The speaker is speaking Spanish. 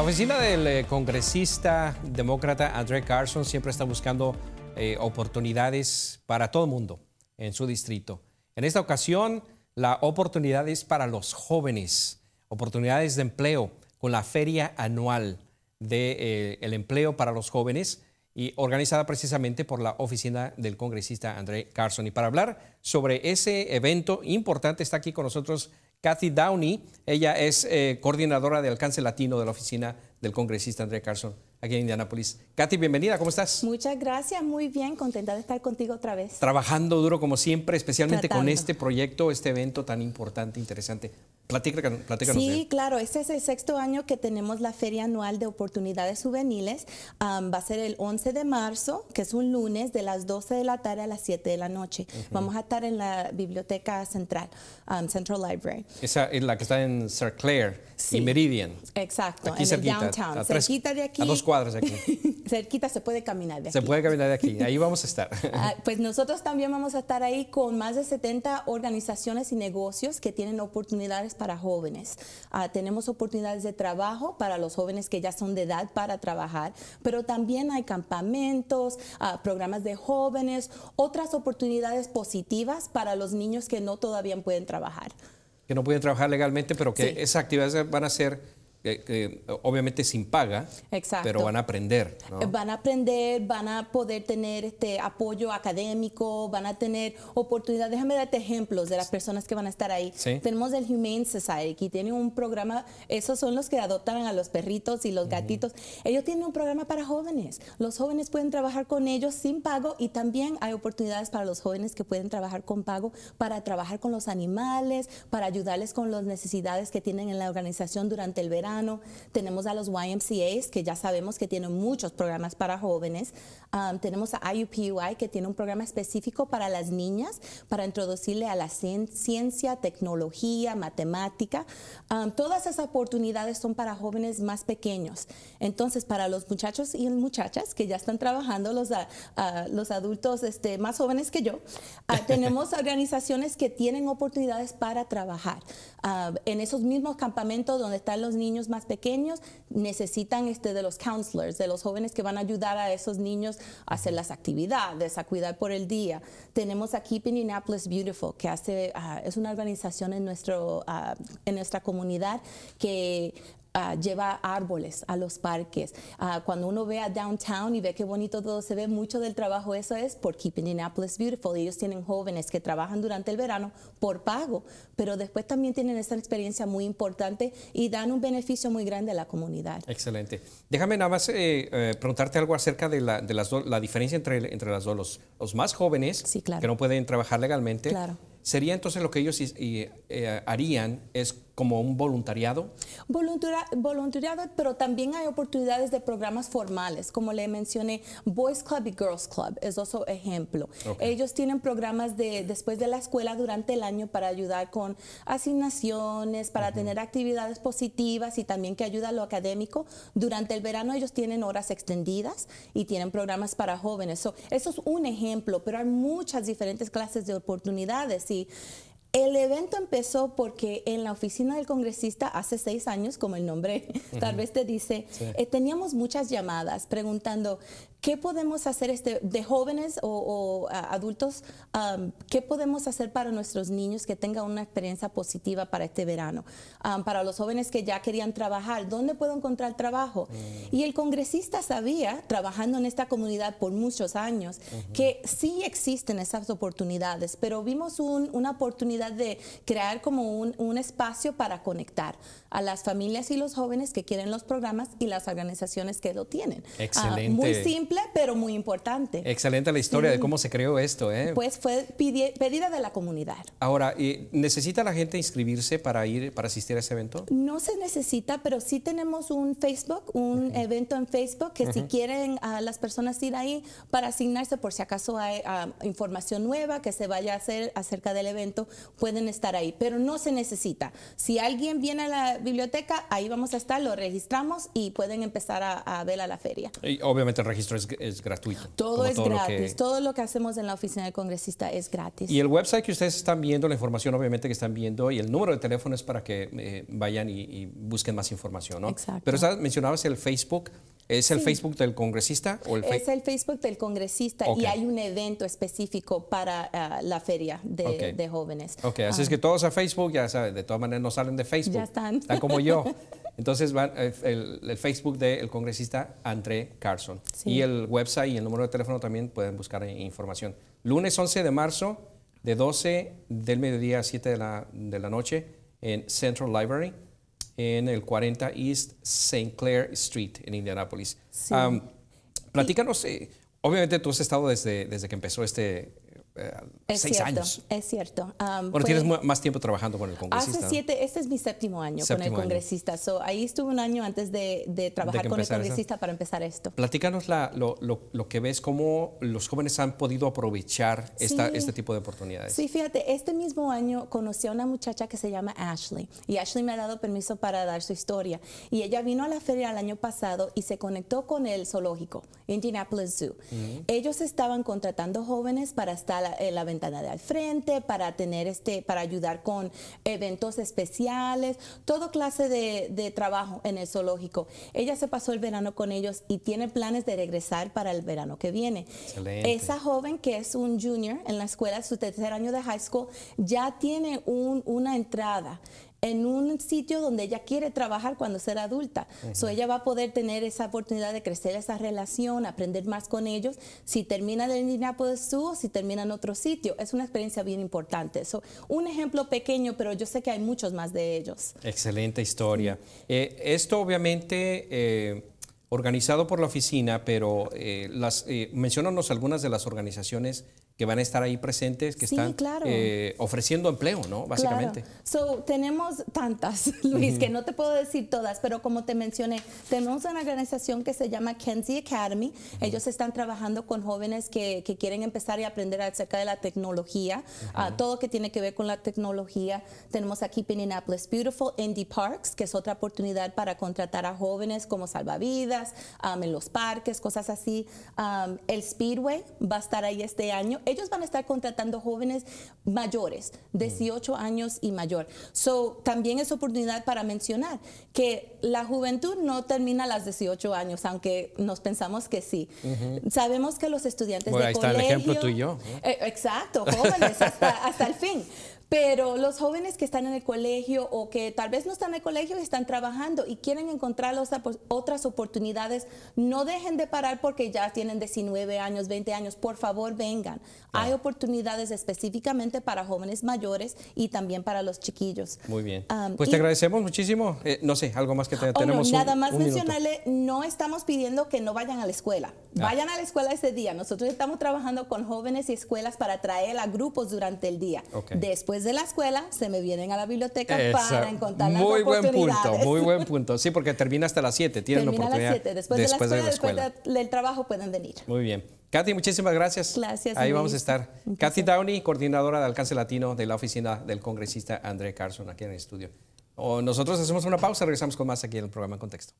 La oficina del eh, congresista demócrata André Carson siempre está buscando eh, oportunidades para todo el mundo en su distrito. En esta ocasión, la oportunidad es para los jóvenes, oportunidades de empleo con la feria anual del de, eh, empleo para los jóvenes y organizada precisamente por la oficina del congresista André Carson. Y para hablar sobre ese evento importante está aquí con nosotros Kathy Downey, ella es eh, coordinadora de alcance latino de la oficina del congresista Andrea Carson aquí en Indianápolis. Kathy, bienvenida, ¿cómo estás? Muchas gracias, muy bien, contenta de estar contigo otra vez. Trabajando duro como siempre, especialmente con este proyecto, este evento tan importante, interesante Platícanos. Sí, claro, este es el sexto año que tenemos la Feria Anual de Oportunidades Juveniles. va a ser el 11 de marzo, que es un lunes, de las 12 de la tarde a las 7 de la noche. Vamos a estar en la Biblioteca Central, Central Library. Esa es la que está en Sir Clair y Meridian. Exacto, aquí en cerquita, downtown. A cerquita de aquí. A dos cuadras de aquí. cerquita se puede caminar de aquí. Se puede caminar de aquí, ahí vamos a estar. Ah, pues nosotros también vamos a estar ahí con más de 70 organizaciones y negocios que tienen oportunidades para jóvenes. Ah, tenemos oportunidades de trabajo para los jóvenes que ya son de edad para trabajar, pero también hay campamentos, ah, programas de jóvenes, otras oportunidades positivas para los niños que no todavía pueden trabajar. Que no pueden trabajar legalmente, pero que esas actividades van a ser obviamente sin paga, pero van a aprender. Eh, van a aprender, van a poder tener este apoyo académico, van a tener oportunidades. Déjame darte ejemplos de las personas que van a estar ahí. Tenemos el Humane Society, que tiene un programa, esos son los que adoptan a los perritos y los gatitos. Ellos tienen un programa para jóvenes. Los jóvenes pueden trabajar con ellos sin pago y también hay oportunidades para los jóvenes que pueden trabajar con pago para trabajar con los animales, para ayudarles con las necesidades que tienen en la organización durante el verano tenemos a los YMCAs, que ya sabemos que tienen muchos programas para jóvenes. tenemos a IUPUI, que tiene un programa específico para las niñas, para introducirle a la ciencia, tecnología, matemática. todas esas oportunidades son para jóvenes más pequeños. Entonces, para los muchachos y muchachas que ya están trabajando, los, los adultos este, más jóvenes que yo, ah, tenemos organizaciones que tienen oportunidades para trabajar. Ah, en esos mismos campamentos donde están los niños, más pequeños necesitan este, de los counselors, de los jóvenes que van a ayudar a esos niños a hacer las actividades, a cuidar por el día. Tenemos aquí Keeping Beautiful, que hace, ah, es una organización en, nuestro, ah, en nuestra comunidad que Ah, lleva árboles a los parques. Ah, cuando uno ve a downtown y ve qué bonito todo se ve, mucho del trabajo eso es por Keeping Indianapolis Beautiful. Ellos tienen jóvenes que trabajan durante el verano por pago, pero después también tienen esa experiencia muy importante y dan un beneficio muy grande a la comunidad. Excelente. Déjame nada más eh, eh, preguntarte algo acerca de la, de las la diferencia entre, entre las dos, los, los más jóvenes que no pueden trabajar legalmente. Sería entonces lo que ellos eh, harían es como un voluntariado? voluntariado, pero también hay oportunidades de programas formales, como le mencioné, Boys Club y Girls Club es otro ejemplo. Ellos tienen programas de después de la escuela durante el año para ayudar con asignaciones, para tener actividades positivas y también que ayuda a lo académico. Durante el verano ellos tienen horas extendidas y tienen programas para jóvenes. eso es un ejemplo, pero hay muchas diferentes clases de oportunidades y el evento empezó porque en la oficina del congresista hace seis años, como el nombre tal vez te dice, eh, teníamos muchas llamadas preguntando, ¿Qué podemos hacer este, de jóvenes o, adultos? Um, ¿Qué podemos hacer para nuestros niños que tengan una experiencia positiva para este verano? Um, para los jóvenes que ya querían trabajar, ¿dónde puedo encontrar trabajo? Mm. Y el congresista sabía, trabajando en esta comunidad por muchos años, que sí existen esas oportunidades, pero vimos una oportunidad de crear como un, espacio para conectar a las familias y los jóvenes que quieren los programas y las organizaciones que lo tienen. Ah, Excelente. muy simple pero muy importante. Excelente la historia de cómo se creó esto. ¿eh? Pues fue pedida de la comunidad. Ahora, ¿necesita la gente inscribirse para ir para asistir a ese evento? No se necesita, pero sí tenemos un Facebook, un evento en Facebook que si quieren a las personas ir ahí para asignarse por si acaso hay ah, información nueva que se vaya a hacer acerca del evento, pueden estar ahí, pero no se necesita. Si alguien viene a la biblioteca, ahí vamos a estar, lo registramos y pueden empezar a, ver a la feria. Y obviamente el registro es, gratuito. Todo es gratis, todo lo que hacemos en la oficina del congresista es gratis. Y el website que ustedes están viendo, la información obviamente que están viendo y el número de teléfono es para que eh, vayan y, busquen más información, ¿no? Exacto. Pero mencionabas el Facebook. ¿Es el Facebook del congresista? el es el Facebook del congresista y hay un evento específico para ah, la feria de, jóvenes. Ok, así es ah. que todos a Facebook, ya saben, de todas maneras no salen de Facebook. Ya están. Están como yo. Entonces van eh, el, Facebook del congresista André Carson. Y el website y el número de teléfono también pueden buscar e información. Lunes 11 de marzo, de 12 del mediodía a 7 de la, de la noche, en Central Library en el 40 East St. Clair Street en Indianapolis. Sí. platícanos, eh, obviamente tú has estado desde, desde que empezó este, es seis cierto, años. Es cierto. Ah, bueno, tienes más tiempo trabajando con el congresista. Hace siete, este es mi séptimo año con el congresista. So, ahí estuve un año antes de, trabajar con el congresista para empezar esto. Platícanos la, lo, lo, que ves, cómo los jóvenes han podido aprovechar esta, este tipo de oportunidades. Sí, fíjate, este mismo año conocí a una muchacha que se llama Ashley y Ashley me ha dado permiso para dar su historia. Y ella vino a la feria el año pasado y se conectó con el zoológico, Indianapolis Zoo. Mm. Ellos estaban contratando jóvenes para estar eh, la, ventana de al frente, para tener este, para ayudar con eventos especiales, todo clase de, trabajo en el zoológico. Ella se pasó el verano con ellos y tiene planes de regresar para el verano que viene. Esa joven que es un junior en la escuela, su tercer año de high school, ya tiene un, una entrada en un sitio donde ella quiere trabajar cuando será adulta. ella va a poder tener esa oportunidad de crecer esa relación, aprender más con ellos, si termina en Indianapolis Zoo o si termina en otro sitio. Es una experiencia bien importante. So, un ejemplo pequeño, pero yo sé que hay muchos más de ellos. Excelente historia. Eh, esto obviamente... Eh, organizado por la oficina, pero eh, eh mencionanos algunas de las organizaciones que van a estar ahí presentes, que están eh, ofreciendo empleo, ¿no? Básicamente. So, tenemos tantas, Luis, que no te puedo decir todas, pero como te mencioné, tenemos una organización que se llama Kenzie Academy. Ellos están trabajando con jóvenes que, quieren empezar y aprender acerca de la tecnología, ah, todo que tiene que ver con la tecnología. Tenemos aquí Pininapolis Beautiful, Indie Parks, que es otra oportunidad para contratar a jóvenes como salvavidas, en los parques, cosas así. el Speedway va a estar ahí este año ellos van a estar contratando jóvenes mayores, 18 mm. años y mayor. So, también es oportunidad para mencionar que la juventud no termina a las 18 años, aunque nos pensamos que sí. Sabemos que los estudiantes de ahí colegio, está el ejemplo tú eh, exacto, jóvenes hasta el fin. Pero los jóvenes que están en el colegio o que tal vez no están en el colegio y están trabajando y quieren encontrar pues, otras oportunidades, no dejen de parar porque ya tienen 19 años, 20 años. Por favor, vengan. Hay oportunidades específicamente para jóvenes mayores y también para los chiquillos. Muy bien. pues te agradecemos muchísimo. Eh, no sé, algo más que oh, tenemos. nada más mencionarle, no estamos pidiendo que no vayan a la escuela. Ah. Vayan a la escuela ese día. Nosotros estamos trabajando con jóvenes y escuelas para traer a grupos durante el día. Okay. Después de la escuela se me vienen a la biblioteca para encontrar las muy Muy buen punto, muy buen punto. Sí, porque termina hasta las 7, tienen la oportunidad. a las 7, después, de la escuela, del trabajo pueden venir. Muy bien. Kathy muchísimas gracias. Gracias. Ahí vamos a estar. Kathy Downey, coordinadora de Alcance Latino de la oficina del congresista André Carson, aquí en el estudio. O nosotros hacemos una pausa, regresamos con más aquí en el programa en Contexto.